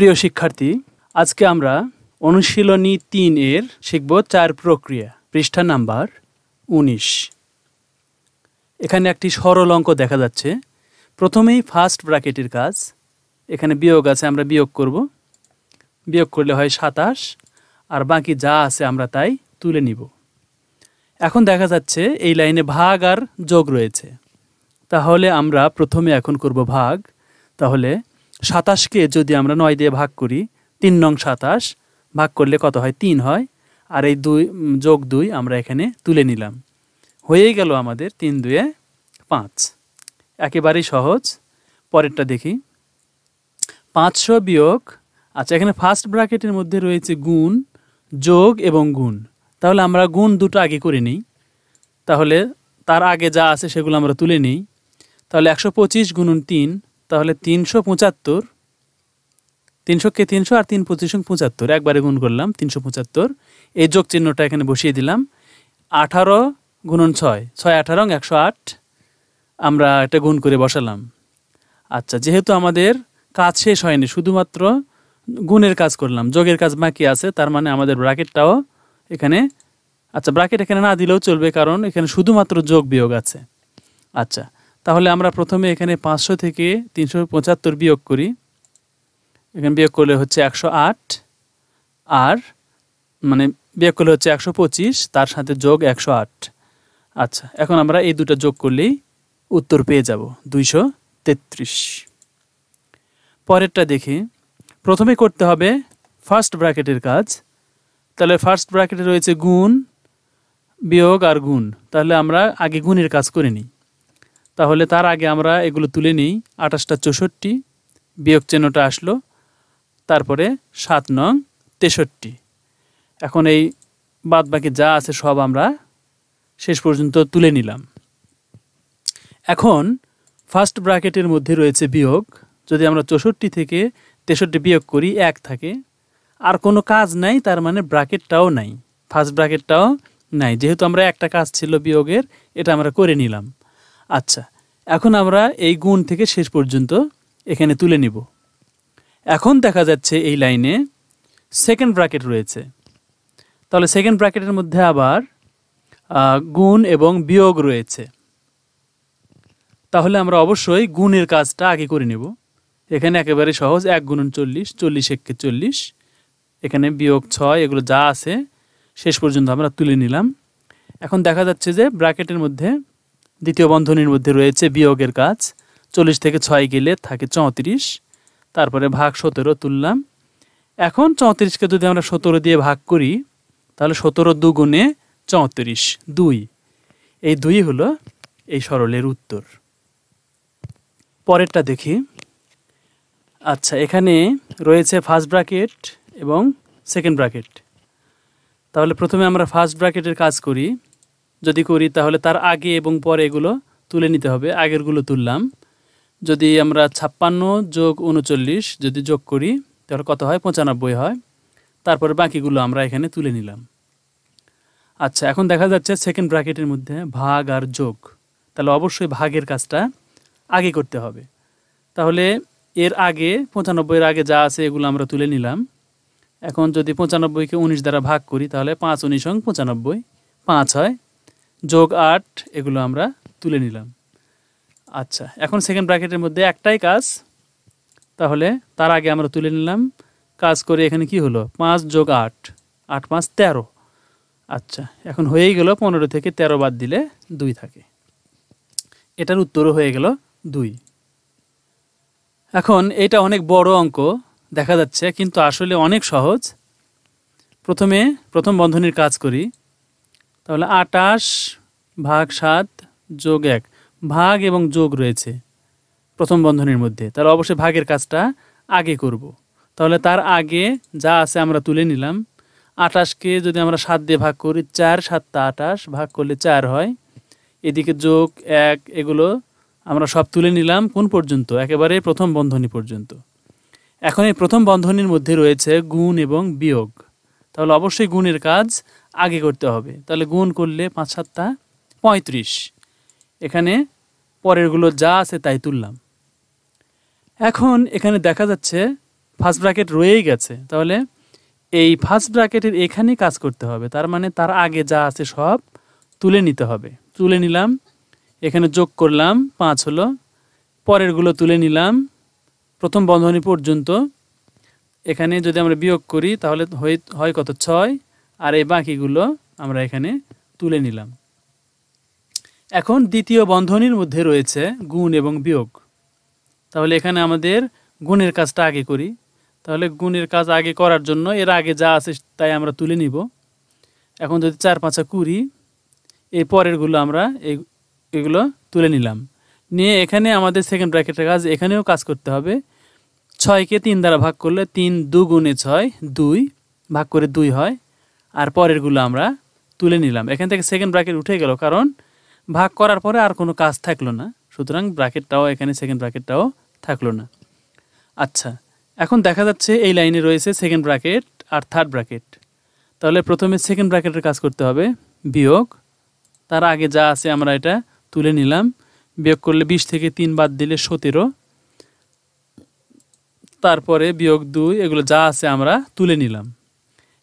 প্রিয় শিক্ষার্থী আজকে আমরা অনুশীলনী তিন এর শিখব চার প্রক্রিয়া পৃষ্ঠা নাম্বার উনিশ এখানে একটি সরল অঙ্ক দেখা যাচ্ছে প্রথমেই ফার্স্ট ব্র্যাকেটের কাজ এখানে বিয়োগ আছে আমরা বিয়োগ করব বিয়োগ করলে হয় সাতাশ আর বাকি যা আছে আমরা তাই তুলে নিব এখন দেখা যাচ্ছে এই লাইনে ভাগ আর যোগ রয়েছে তাহলে আমরা প্রথমে এখন করব ভাগ তাহলে সাতাশকে যদি আমরা নয় দিয়ে ভাগ করি তিন নং সাতাশ ভাগ করলে কত হয় তিন হয় আর এই দুই যোগ দুই আমরা এখানে তুলে নিলাম হয়েই গেল আমাদের তিন দুয়ে পাঁচ একেবারেই সহজ পরেরটা দেখি পাঁচশো বিয়োগ আচ্ছা এখানে ফার্স্ট ব্র্যাকেটের মধ্যে রয়েছে গুণ যোগ এবং গুণ তাহলে আমরা গুণ দুটো আগে করে নিই তাহলে তার আগে যা আছে সেগুলো আমরা তুলে নিই তাহলে একশো পঁচিশ গুণন তিন তাহলে তিনশো পঁচাত্তর তিনশোকে তিনশো আর তিন পঁচিশ পঁচাত্তর একবারে গুণ করলাম তিনশো পঁচাত্তর এই যোগ চিহ্নটা এখানে বসিয়ে দিলাম আঠারো গুণন ছয় ছয় আঠারো একশো আট আমরা এটা গুণ করে বসালাম আচ্ছা যেহেতু আমাদের কাজ শেষ হয়নি শুধুমাত্র গুণের কাজ করলাম যোগের কাজ বাকি আছে তার মানে আমাদের ব্রাকেটটাও এখানে আচ্ছা ব্রাকেট এখানে না দিলেও চলবে কারণ এখানে শুধুমাত্র যোগ বিয়োগ আছে আচ্ছা তাহলে আমরা প্রথমে এখানে পাঁচশো থেকে তিনশো পঁচাত্তর বিয়োগ করি এখানে বিয়োগ করলে হচ্ছে একশো আট আর মানে বিয়োগ করলে হচ্ছে একশো পঁচিশ তার সাথে যোগ একশো আট আচ্ছা এখন আমরা এই দুটো যোগ করলেই উত্তর পেয়ে যাব দুইশো তেত্রিশ পরেরটা দেখি প্রথমে করতে হবে ফার্স্ট ব্র্যাকেটের কাজ তাহলে ফার্স্ট ব্র্যাকেটে রয়েছে গুণ বিয়োগ আর গুণ তাহলে আমরা আগে গুণের কাজ করে নিই তাহলে তার আগে আমরা এগুলো তুলে নিই আঠাশটা চৌষট্টি বিয়োগ চিহ্নটা আসলো তারপরে সাত নং তেষট্টি এখন এই বাদ বাকি যা আছে সব আমরা শেষ পর্যন্ত তুলে নিলাম এখন ফার্স্ট ব্র্যাকেটের মধ্যে রয়েছে বিয়োগ যদি আমরা চৌষট্টি থেকে তেষট্টি বিয়োগ করি এক থাকে আর কোনো কাজ নাই তার মানে ব্র্যাকেটটাও নাই ফার্স্ট ব্র্যাকেটটাও নাই যেহেতু আমরা একটা কাজ ছিল বিয়োগের এটা আমরা করে নিলাম আচ্ছা এখন আমরা এই গুণ থেকে শেষ পর্যন্ত এখানে তুলে নিব এখন দেখা যাচ্ছে এই লাইনে সেকেন্ড ব্র্যাকেট রয়েছে তাহলে সেকেন্ড ব্র্যাকেটের মধ্যে আবার গুণ এবং বিয়োগ রয়েছে তাহলে আমরা অবশ্যই গুণের কাজটা আগে করে নেব এখানে একেবারে সহজ এক গুণন চল্লিশ চল্লিশ এককে চল্লিশ এখানে বিয়োগ ছয় এগুলো যা আছে শেষ পর্যন্ত আমরা তুলে নিলাম এখন দেখা যাচ্ছে যে ব্র্যাকেটের মধ্যে দ্বিতীয় বন্ধনীর মধ্যে রয়েছে বিয়োগের কাজ চল্লিশ থেকে ছয় গেলে থাকে চৌত্রিশ তারপরে ভাগ সতেরো তুললাম এখন চৌত্রিশকে যদি আমরা সতেরো দিয়ে ভাগ করি তাহলে সতেরো দুগুণে চৌত্রিশ দুই এই দুই হলো এই সরলের উত্তর পরেরটা দেখি আচ্ছা এখানে রয়েছে ফার্স্ট ব্র্যাকেট এবং সেকেন্ড ব্র্যাকেট তাহলে প্রথমে আমরা ফার্স্ট ব্র্যাকেটের কাজ করি যদি করি তাহলে তার আগে এবং পরে এগুলো তুলে নিতে হবে আগেরগুলো তুললাম যদি আমরা ছাপ্পান্ন যোগ উনচল্লিশ যদি যোগ করি তাহলে কত হয় পঁচানব্বই হয় তারপরে বাকিগুলো আমরা এখানে তুলে নিলাম আচ্ছা এখন দেখা যাচ্ছে সেকেন্ড ব্র্যাকেটের মধ্যে ভাগ আর যোগ তাহলে অবশ্যই ভাগের কাজটা আগে করতে হবে তাহলে এর আগে পঁচানব্বইয়ের আগে যা আছে এগুলো আমরা তুলে নিলাম এখন যদি পঁচানব্বইকে উনিশ দ্বারা ভাগ করি তাহলে পাঁচ উনিশ অং পঁচানব্বই পাঁচ হয় যোগ আট এগুলো আমরা তুলে নিলাম আচ্ছা এখন সেকেন্ড ব্র্যাকেটের মধ্যে একটাই কাজ তাহলে তার আগে আমরা তুলে নিলাম কাজ করে এখানে কি হলো পাঁচ যোগ আট আট পাঁচ তেরো আচ্ছা এখন হয়েই গেল পনেরো থেকে তেরো বাদ দিলে দুই থাকে এটার উত্তরও হয়ে গেল দুই এখন এটা অনেক বড় অঙ্ক দেখা যাচ্ছে কিন্তু আসলে অনেক সহজ প্রথমে প্রথম বন্ধনীর কাজ করি তাহলে আটাশ ভাগ সাত যোগ এক ভাগ এবং যোগ রয়েছে প্রথম বন্ধনের মধ্যে তাহলে অবশ্যই ভাগের কাজটা আগে করব। তাহলে তার আগে যা আছে আমরা তুলে নিলাম আটাশকে যদি আমরা সাত দিয়ে ভাগ করি চার সাতটা আটাশ ভাগ করলে চার হয় এদিকে যোগ এক এগুলো আমরা সব তুলে নিলাম কোন পর্যন্ত একেবারে প্রথম বন্ধনী পর্যন্ত এখন এই প্রথম বন্ধনীর মধ্যে রয়েছে গুণ এবং বিয়োগ তাহলে অবশ্যই গুণের কাজ আগে করতে হবে তাহলে গুণ করলে পাঁচ সাতটা পঁয়ত্রিশ এখানে পরেরগুলো যা আছে তাই তুললাম এখন এখানে দেখা যাচ্ছে ফার্স্ট ব্র্যাকেট রয়েই গেছে তাহলে এই ফার্স্ট ব্র্যাকেটের এখানেই কাজ করতে হবে তার মানে তার আগে যা আছে সব তুলে নিতে হবে তুলে নিলাম এখানে যোগ করলাম পাঁচ হলো পরেরগুলো তুলে নিলাম প্রথম বন্ধনী পর্যন্ত এখানে যদি আমরা বিয়োগ করি তাহলে হয় কত ছয় আর এই বাকিগুলো আমরা এখানে তুলে নিলাম এখন দ্বিতীয় বন্ধনীর মধ্যে রয়েছে গুণ এবং বিয়োগ তাহলে এখানে আমাদের গুণের কাজটা আগে করি তাহলে গুণের কাজ আগে করার জন্য এর আগে যা আছে তাই আমরা তুলে নিব এখন যদি চার পাঁচা কুড়ি এই পরেরগুলো আমরা এগুলো তুলে নিলাম নিয়ে এখানে আমাদের সেকেন্ড ব্র্যাকেটের কাজ এখানেও কাজ করতে হবে ছয়কে তিন দ্বারা ভাগ করলে তিন দুগুণে ছয় দুই ভাগ করে দুই হয় আর পরেরগুলো আমরা তুলে নিলাম এখান থেকে সেকেন্ড ব্র্যাকেট উঠে গেল কারণ ভাগ করার পরে আর কোনো কাজ থাকলো না সুতরাং ব্র্যাকেটটাও এখানে সেকেন্ড ব্র্যাকেটটাও থাকলো না আচ্ছা এখন দেখা যাচ্ছে এই লাইনে রয়েছে সেকেন্ড ব্র্যাকেট আর থার্ড ব্র্যাকেট তাহলে প্রথমে সেকেন্ড ব্র্যাকেটের কাজ করতে হবে বিয়োগ তার আগে যা আছে আমরা এটা তুলে নিলাম বিয়োগ করলে বিশ থেকে তিন বাদ দিলে সতেরো তারপরে বিয়োগ দুই এগুলো যা আছে আমরা তুলে নিলাম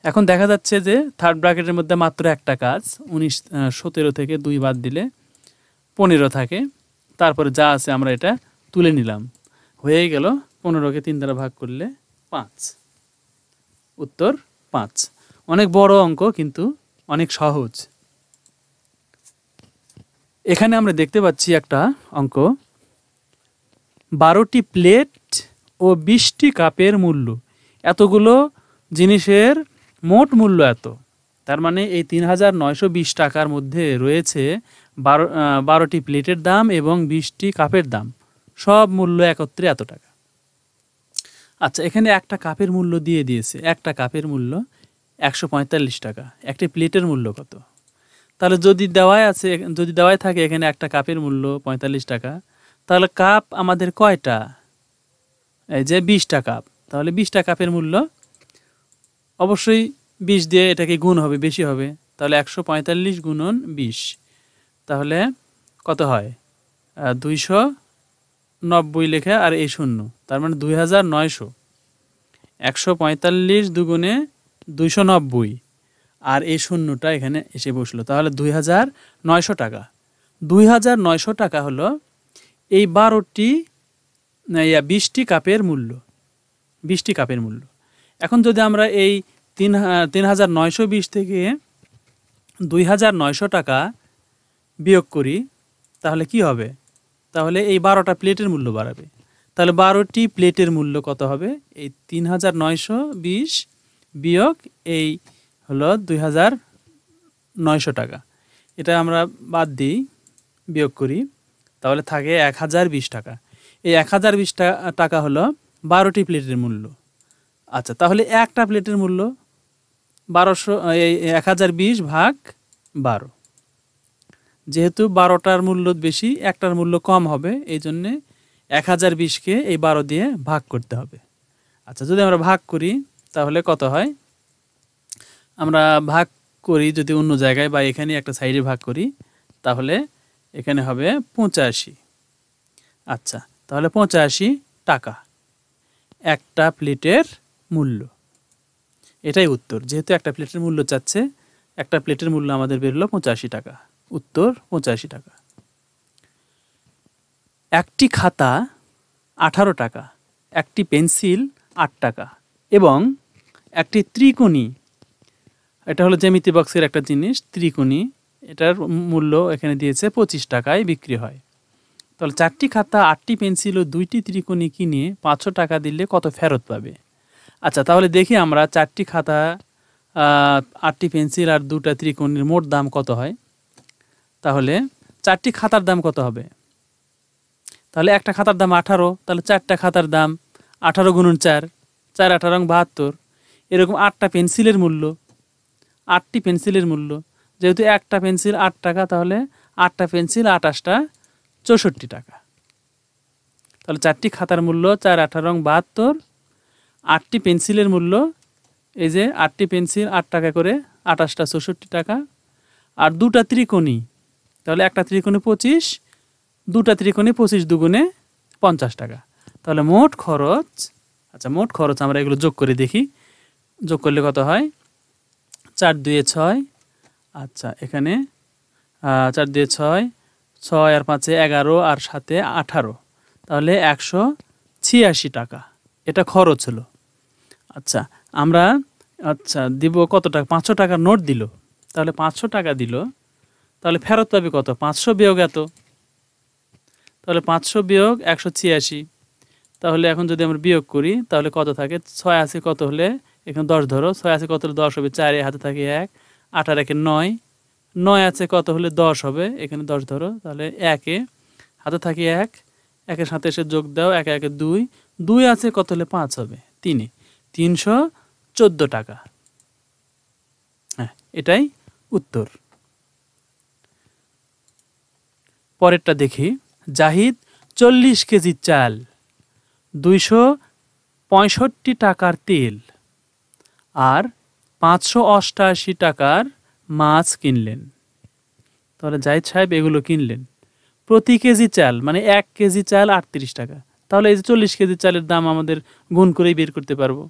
এখন দেখা যাচ্ছে যে থার্ড ব্র্যাকেটের মধ্যে মাত্র একটা কাজ উনিশ সতেরো থেকে দুই বাদ দিলে পনেরো থাকে তারপরে যা আছে আমরা এটা তুলে নিলাম হয়ে গেল পনেরোকে তিন দ্বারা ভাগ করলে পাঁচ উত্তর পাঁচ অনেক বড় অঙ্ক কিন্তু অনেক সহজ এখানে আমরা দেখতে পাচ্ছি একটা অঙ্ক বারোটি প্লেট ও বিশটি কাপের মূল্য এতগুলো জিনিসের মোট মূল্য এত তার মানে এই তিন হাজার নয়শো বিশ টাকার মধ্যে রয়েছে বারো বারোটি প্লেটের দাম এবং বিশটি কাপের দাম সব মূল্য একত্রে এত টাকা আচ্ছা এখানে একটা কাপের মূল্য দিয়ে দিয়েছে একটা কাপের মূল্য একশো পঁয়তাল্লিশ টাকা একটি প্লেটের মূল্য কত তাহলে যদি দেওয়াই আছে যদি দেওয়াই থাকে এখানে একটা কাপের মূল্য পঁয়তাল্লিশ টাকা তাহলে কাপ আমাদের কয়টা এই যে বিশটা কাপ তাহলে বিশটা কাপের মূল্য অবশ্যই বিশ দিয়ে এটাকে গুণ হবে বেশি হবে তাহলে একশো পঁয়তাল্লিশ গুণন বিশ তাহলে কত হয় দুইশো নব্বই লেখা আর এই শূন্য তার মানে দুই হাজার নয়শো একশো পঁয়তাল্লিশ দুগুণে দুইশো নব্বই আর এই শূন্যটা এখানে এসে বসলো তাহলে দুই হাজার নয়শো টাকা দুই হাজার নয়শো টাকা হলো এই বারোটি বিশটি কাপের মূল্য বিশটি কাপের মূল্য এখন যদি আমরা এই তিন তিন হাজার নয়শো বিশ থেকে দুই হাজার নয়শো টাকা বিয়োগ করি তাহলে কি হবে তাহলে এই বারোটা প্লেটের মূল্য বাড়াবে তাহলে বারোটি প্লেটের মূল্য কত হবে এই তিন হাজার নয়শো বিশ বিয়োগ এই হলো দুই হাজার নয়শো টাকা এটা আমরা বাদ দিই বিয়োগ করি তাহলে থাকে এক হাজার বিশ টাকা এই এক হাজার বিশ টাকা হলো বারোটি প্লেটের মূল্য আচ্ছা তাহলে একটা প্লেটের মূল্য বারোশো এই এক হাজার বিশ ভাগ বারো যেহেতু বারোটার মূল্য বেশি একটার মূল্য কম হবে এই জন্যে এক হাজার বিশকে এই বারো দিয়ে ভাগ করতে হবে আচ্ছা যদি আমরা ভাগ করি তাহলে কত হয় আমরা ভাগ করি যদি অন্য জায়গায় বা এখানে একটা সাইডে ভাগ করি তাহলে এখানে হবে পঁচাশি আচ্ছা তাহলে পঁচাশি টাকা একটা প্লেটের মূল্য এটাই উত্তর যেহেতু একটা প্লেটের মূল্য চাচ্ছে একটা প্লেটের মূল্য আমাদের বেরোলো পঁচাশি টাকা উত্তর পঁচাশি টাকা একটি খাতা আঠারো টাকা একটি পেন্সিল আট টাকা এবং একটি ত্রিকোণী এটা হলো জ্যামিতি বক্সের একটা জিনিস ত্রিকোণী এটার মূল্য এখানে দিয়েছে পঁচিশ টাকায় বিক্রি হয় তাহলে চারটি খাতা আটটি পেন্সিল ও দুইটি ত্রিকোণী কিনে পাঁচশো টাকা দিলে কত ফেরত পাবে আচ্ছা তাহলে দেখি আমরা চারটি খাতা আটটি পেন্সিল আর দুটা ত্রিকোণের মোট দাম কত হয় তাহলে চারটি খাতার দাম কত হবে তাহলে একটা খাতার দাম আঠারো তাহলে চারটা খাতার দাম আঠারো গুণন চার চার আঠারো বাহাত্তর এরকম আটটা পেন্সিলের মূল্য আটটি পেন্সিলের মূল্য যেহেতু একটা পেন্সিল আট টাকা তাহলে আটটা পেন্সিল আটাশটা চৌষট্টি টাকা তাহলে চারটি খাতার মূল্য চার আঠারো বাহাত্তর আটটি পেন্সিলের মূল্য এই যে আটটি পেন্সিল আট টাকা করে আটাশটা চৌষট্টি টাকা আর দুটা ত্রিকোণি তাহলে একটা ত্রিকোণে পঁচিশ দুটা ত্রিকোণে পঁচিশ দুগুণে পঞ্চাশ টাকা তাহলে মোট খরচ আচ্ছা মোট খরচ আমরা এগুলো যোগ করে দেখি যোগ করলে কত হয় চার দুয়ে ছয় আচ্ছা এখানে চার দুয়ে ছয় ছয় আর পাঁচে এগারো আর সাতে আঠারো তাহলে একশো ছিয়াশি টাকা এটা খরচ হলো আচ্ছা আমরা আচ্ছা দিব কত টাকা পাঁচশো টাকা নোট দিল তাহলে পাঁচশো টাকা দিল তাহলে ফেরত পাবে কত পাঁচশো বিয়োগ এত তাহলে পাঁচশো বিয়োগ একশো ছিয়াশি তাহলে এখন যদি আমরা বিয়োগ করি তাহলে কত থাকে ছয় আশি কত হলে এখানে দশ ধরো ছয় আশি কত হলে দশ হবে চারে হাতে থাকে এক আঠার একে নয় নয় আছে কত হলে দশ হবে এখানে দশ ধরো তাহলে একে হাতে থাকে এক একের সাথে এসে যোগ দাও একে একে দুই দুই আছে কত হলে পাঁচ হবে তিনে তিনশো চোদ্দো টাকা হ্যাঁ এটাই উত্তর পরেরটা দেখি জাহিদ চল্লিশ কেজি চাল দুইশো পঁয়ষট্টি টাকার তেল আর পাঁচশো অষ্টাশি টাকার মাছ কিনলেন তাহলে জাহিদ সাহেব এগুলো কিনলেন প্রতি কেজি চাল মানে এক কেজি চাল আটত্রিশ টাকা তাহলে এই যে চল্লিশ কেজি চালের দাম আমাদের গুণ করেই বের করতে পারবো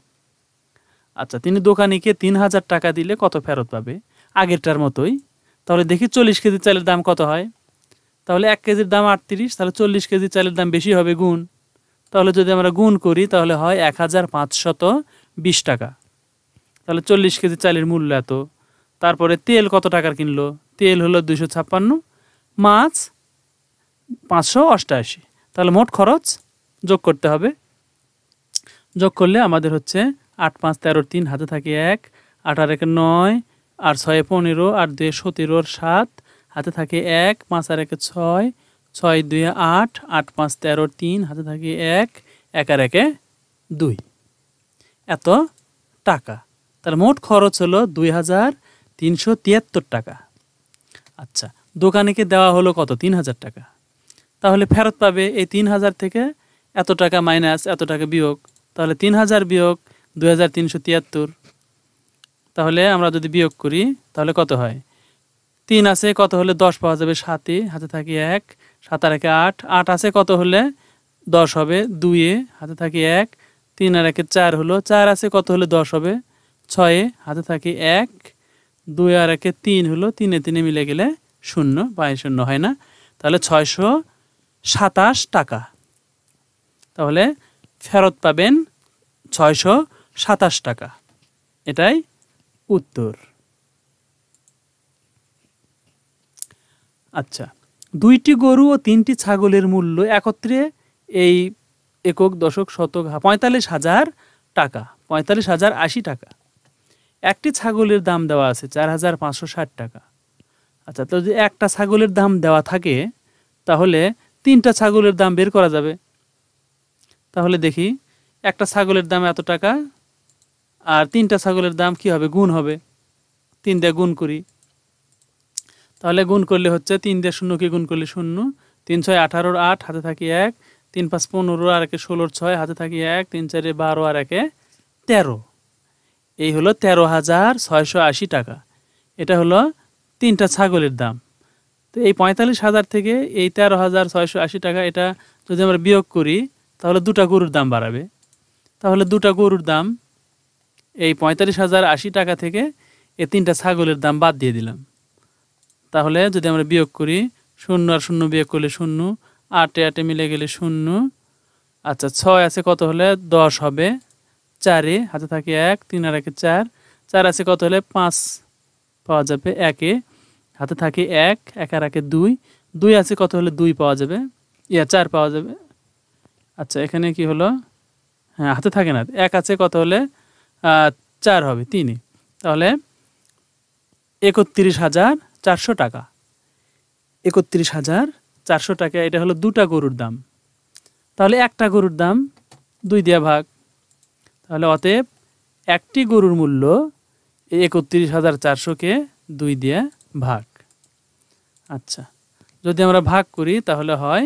আচ্ছা তিনি দোকানিকে তিন হাজার টাকা দিলে কত ফেরত পাবে আগেরটার মতোই তাহলে দেখি চল্লিশ কেজি চালের দাম কত হয় তাহলে এক কেজির দাম আটত্রিশ তাহলে চল্লিশ কেজি চালের দাম বেশি হবে গুণ তাহলে যদি আমরা গুণ করি তাহলে হয় এক হাজার পাঁচশত বিশ টাকা তাহলে চল্লিশ কেজি চালের মূল্য এত তারপরে তেল কত টাকার কিনলো তেল হলো দুশো ছাপ্পান্ন মাছ পাঁচশো অষ্টআশি তাহলে মোট খরচ যোগ করতে হবে যোগ করলে আমাদের হচ্ছে আট পাঁচ তেরোর তিন হাতে থাকে এক আট আর এক নয় আর ছয় পনেরো আর দুয়ে সতেরোর সাত হাতে থাকে এক পাঁচ আর একে ছয় ছয় দুই আট আট পাঁচ তেরোর তিন হাতে থাকে এক এক আর একে দুই এত টাকা তার মোট খরচ হলো দুই হাজার তিনশো তিয়াত্তর টাকা আচ্ছা দোকানেকে দেওয়া হলো কত তিন হাজার টাকা তাহলে ফেরত পাবে এই তিন হাজার থেকে এত টাকা মাইনাস এত টাকা বিয়োগ তাহলে তিন হাজার বিয়োগ দুই তাহলে আমরা যদি বিয়োগ করি তাহলে কত হয় তিন আছে কত হলে দশ পাওয়া যাবে সাতে হাতে থাকি এক সাত আর একে আট আট আছে কত হলে দশ হবে দুইয়ে হাতে থাকি এক তিন আর একে চার হলো চার আছে কত হলে দশ হবে ছয়ে হাতে থাকি এক দুই আর একে তিন হলো তিনে তিনে মিলে গেলে শূন্য বাই শূন্য হয় না তাহলে ছয়শো সাতাশ টাকা তাহলে ফেরত পাবেন ছয়শো সাতাশ টাকা এটাই উত্তর আচ্ছা দুইটি গরু ও তিনটি ছাগলের মূল্য একত্রে এই একক দশক শতক পঁয়তাল্লিশ হাজার টাকা পঁয়তাল্লিশ হাজার আশি টাকা একটি ছাগলের দাম দেওয়া আছে চার হাজার পাঁচশো ষাট টাকা আচ্ছা তো যদি একটা ছাগলের দাম দেওয়া থাকে তাহলে তিনটা ছাগলের দাম বের করা যাবে তাহলে দেখি একটা ছাগলের দাম এত টাকা আর তিনটা ছাগলের দাম কি হবে গুণ হবে তিন দিয়ে গুণ করি তাহলে গুণ করলে হচ্ছে তিন দিয়ে কি গুণ করলে শূন্য তিন ছয় আঠারোর আট হাতে থাকি এক তিন পাঁচ পনেরো আর একে ষোলোর ছয় হাতে থাকি এক তিন চারে বারো আর একে তেরো এই হলো তেরো হাজার ছয়শো আশি টাকা এটা হলো তিনটা ছাগলের দাম তো এই পঁয়তাল্লিশ হাজার থেকে এই তেরো হাজার ছয়শো আশি টাকা এটা যদি আমরা বিয়োগ করি তাহলে দুটা গরুর দাম বাড়াবে তাহলে দুটা গরুর দাম এই পঁয়তাল্লিশ হাজার আশি টাকা থেকে এই তিনটা ছাগলের দাম বাদ দিয়ে দিলাম তাহলে যদি আমরা বিয়োগ করি শূন্য আর শূন্য বিয়োগ করলে শূন্য আটে আটে মিলে গেলে শূন্য আচ্ছা ছয় আছে কত হলে দশ হবে চারে হাতে থাকে এক তিন আর একে চার চার আছে কত হলে পাঁচ পাওয়া যাবে একে হাতে থাকে এক এক আর একে দুই দুই আছে কত হলে দুই পাওয়া যাবে ইয়া চার পাওয়া যাবে আচ্ছা এখানে কি হলো হ্যাঁ হাতে থাকে না এক আছে কত হলে চার হবে তিনে তাহলে একত্রিশ হাজার চারশো টাকা একত্রিশ হাজার চারশো টাকা এটা হলো দুটা গরুর দাম তাহলে একটা গরুর দাম দুই দিয়া ভাগ তাহলে অতএব একটি গরুর মূল্য একত্রিশ হাজার চারশোকে দুই দিয়ে ভাগ আচ্ছা যদি আমরা ভাগ করি তাহলে হয়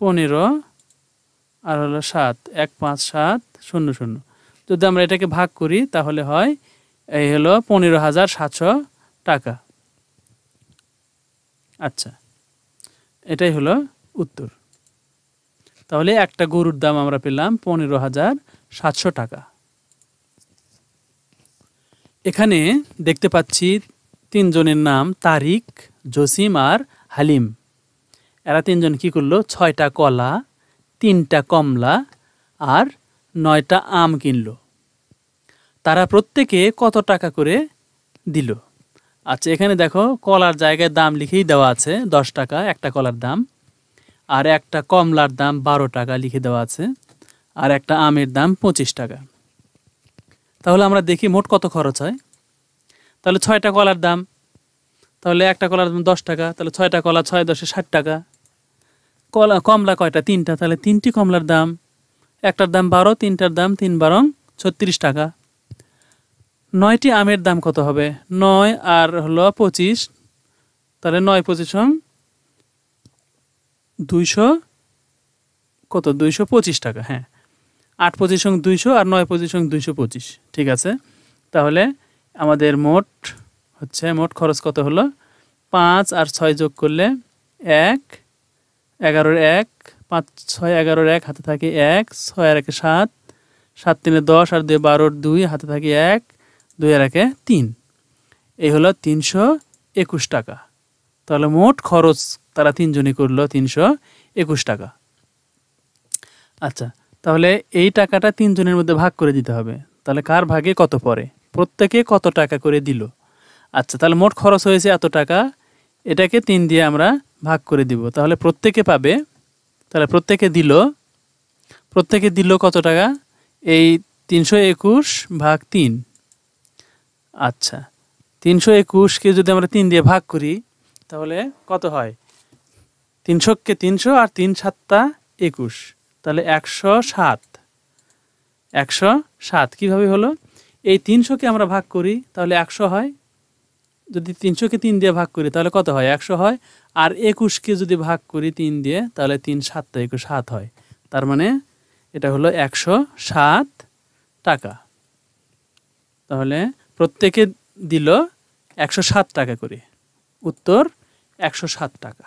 পনেরো আর হলো সাত এক পাঁচ সাত শূন্য শূন্য যদি আমরা এটাকে ভাগ করি তাহলে হয় এই হলো পনেরো হাজার সাতশো টাকা আচ্ছা এটাই হলো উত্তর তাহলে একটা গরুর দাম আমরা পেলাম পনেরো হাজার সাতশো টাকা এখানে দেখতে পাচ্ছি তিনজনের নাম তারিক জসিম আর হালিম এরা তিনজন কি করলো ছয়টা কলা তিনটা কমলা আর নয়টা আম কিনলো তারা প্রত্যেকে কত টাকা করে দিল আচ্ছা এখানে দেখো কলার জায়গায় দাম লিখেই দেওয়া আছে দশ টাকা একটা কলার দাম আর একটা কমলার দাম বারো টাকা লিখে দেওয়া আছে আর একটা আমের দাম পঁচিশ টাকা তাহলে আমরা দেখি মোট কত খরচ হয় তাহলে ছয়টা কলার দাম তাহলে একটা কলার দাম দশ টাকা তাহলে ছয়টা কলা ছয় দশে ষাট টাকা কলা কমলা কয়টা তিনটা তাহলে তিনটি কমলার দাম একটার দাম বারো তিনটার দাম তিন বারং ছত্রিশ টাকা নয়টি আমের দাম কত হবে নয় আর হলো পঁচিশ তাহলে নয় পঁচিশ দুইশো কত দুইশো পঁচিশ টাকা হ্যাঁ আট পঁচিশ দুইশো আর নয় পঁচিশ দুইশো পঁচিশ ঠিক আছে তাহলে আমাদের মোট হচ্ছে মোট খরচ কত হলো পাঁচ আর ছয় যোগ করলে এক এগারোর এক পাঁচ ছয় এগারোর এক হাতে থাকে এক ছয় আর একে সাত সাত তিনে দশ আর দুই বারোর দুই হাতে থাকে এক দুই আর একে তিন এই হলো তিনশো একুশ টাকা তাহলে মোট খরচ তারা তিনজনই করলো তিনশো একুশ টাকা আচ্ছা তাহলে এই টাকাটা তিনজনের মধ্যে ভাগ করে দিতে হবে তাহলে কার ভাগে কত পড়ে প্রত্যেকে কত টাকা করে দিল আচ্ছা তাহলে মোট খরচ হয়েছে এত টাকা এটাকে তিন দিয়ে আমরা ভাগ করে দিব তাহলে প্রত্যেকে পাবে তাহলে প্রত্যেকে দিল প্রত্যেকে দিল কত টাকা এই তিনশো একুশ ভাগ তিন আচ্ছা তিনশো একুশকে যদি আমরা তিন দিয়ে ভাগ করি তাহলে কত হয় তিনশোকে তিনশো আর তিন সাতটা একুশ তাহলে একশো সাত একশো সাত কীভাবে হলো এই তিনশোকে আমরা ভাগ করি তাহলে একশো হয় যদি তিনশোকে তিন দিয়ে ভাগ করি তাহলে কত হয় একশো হয় আর একুশকে যদি ভাগ করি তিন দিয়ে তাহলে তিন সাতটা একুশ সাত হয় তার মানে এটা হলো একশো সাত টাকা তাহলে প্রত্যেকে দিল একশো টাকা করে উত্তর একশো টাকা